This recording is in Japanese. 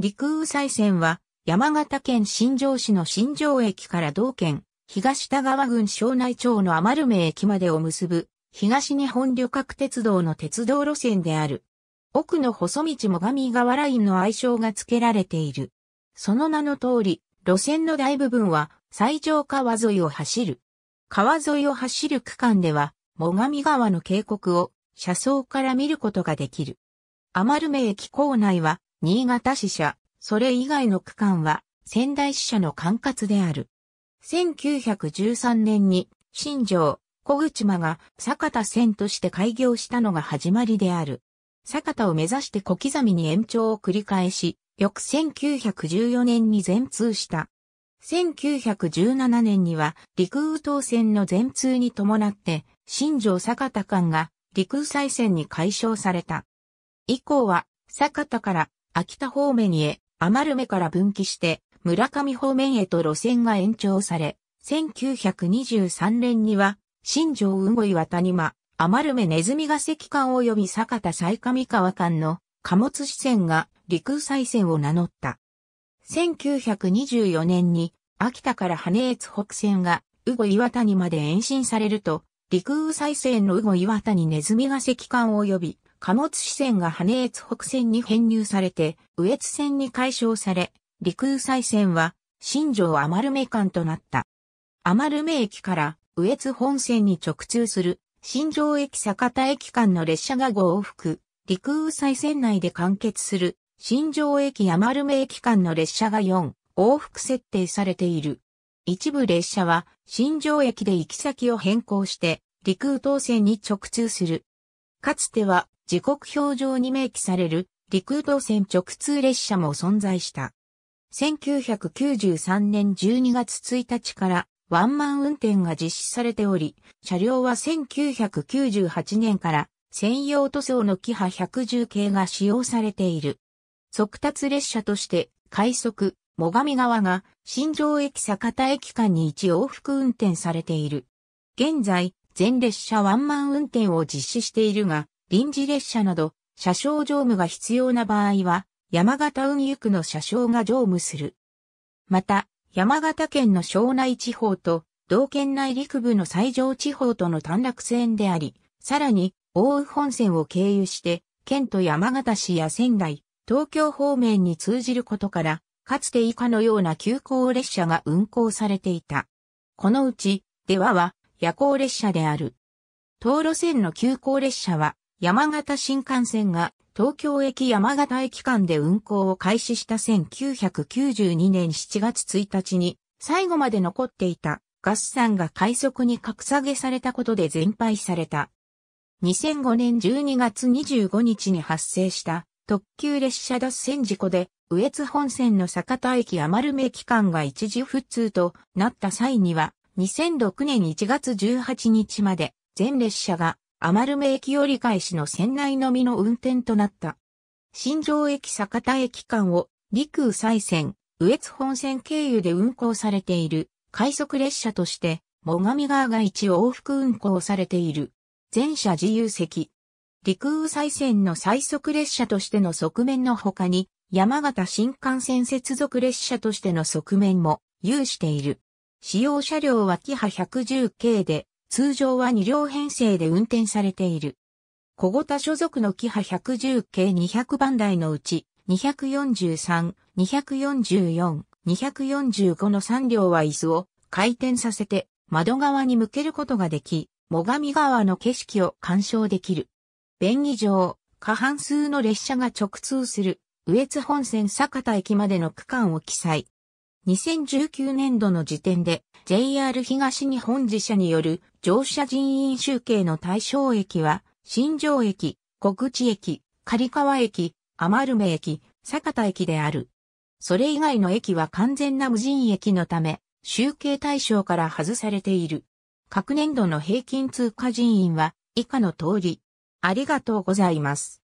陸羽西線は山形県新庄市の新庄駅から同県東田川郡庄内町の余目駅までを結ぶ東日本旅客鉄道の鉄道路線である。奥の細道も上川ラインの愛称が付けられている。その名の通り、路線の大部分は最上川沿いを走る。川沿いを走る区間では、最上川の渓谷を車窓から見ることができる。余目駅構内は新潟支社、それ以外の区間は仙台支社の管轄である。1913年に新城、小口間が坂田線として開業したのが始まりである。坂田を目指して小刻みに延長を繰り返し、翌1914年に全通した。1917年には陸羽東線の全通に伴って、新城坂田間が陸羽再線に解消された。以降は、坂田から秋田方面へ、余目から分岐して、村上方面へと路線が延長され、1923年には、新城雲井岩谷間、余目ネズミが関間及び坂田西上川間の貨物支線が陸再線を名乗った。1924年に、秋田から羽越北線が、宇後岩谷まで延伸されると、陸羽再生の宇後岩谷ネズミが関間及び、貨物支線が羽越北線に編入されて、羽越線に解消され、陸羽西線は、新城余目間となった。余目駅から、羽越本線に直通する、新城駅坂田駅間の列車が5往復、陸羽西線内で完結する、新城駅余目駅間の列車が4往復設定されている。一部列車は、新城駅で行き先を変更して、陸羽東線に直通する。かつては時刻表上に明記される陸路線直通列車も存在した。1993年12月1日からワンマン運転が実施されており、車両は1998年から専用塗装のキハ110系が使用されている。速達列車として快速、もがみ川が新庄駅坂田駅間に一往復運転されている。現在、全列車ワンマン運転を実施しているが、臨時列車など、車掌乗務が必要な場合は、山形運輸区の車掌が乗務する。また、山形県の庄内地方と、道県内陸部の西条地方との短絡線であり、さらに、奥羽本線を経由して、県と山形市や仙台、東京方面に通じることから、かつて以下のような急行列車が運行されていた。このうち、出羽は夜行列車である。東路線の急行列車は山形新幹線が東京駅山形駅間で運行を開始した1992年7月1日に最後まで残っていたガス山が快速に格下げされたことで全廃された。2005年12月25日に発生した特急列車脱線事故で上越本線の坂田駅余る目期間が一時不通となった際には2006年1月18日まで全列車がアマルメ駅折り返しの船内のみの運転となった。新城駅坂田駅間を陸羽西線、羽越本線経由で運行されている快速列車として、最上川が一往復運行されている。全車自由席。陸羽西線の最速列車としての側面の他に、山形新幹線接続列車としての側面も有している。使用車両はキハ110系で、通常は2両編成で運転されている。小型所属のキハ110系200番台のうち、243、244、245の3両は椅子を回転させて窓側に向けることができ、最上川の景色を鑑賞できる。便宜上、過半数の列車が直通する、上津本線坂田駅までの区間を記載。2019年度の時点で JR 東日本自社による乗車人員集計の対象駅は、新庄駅、小口駅、刈川駅、余る駅、酒田駅である。それ以外の駅は完全な無人駅のため、集計対象から外されている。各年度の平均通過人員は以下の通り。ありがとうございます。